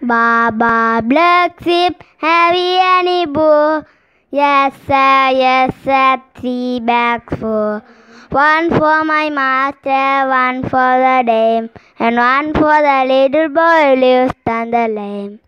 Baba Black Sheep, have you any boo? Yes, sir, yes, sir, three bags full. One for my master, one for the dame, and one for the little boy who lives the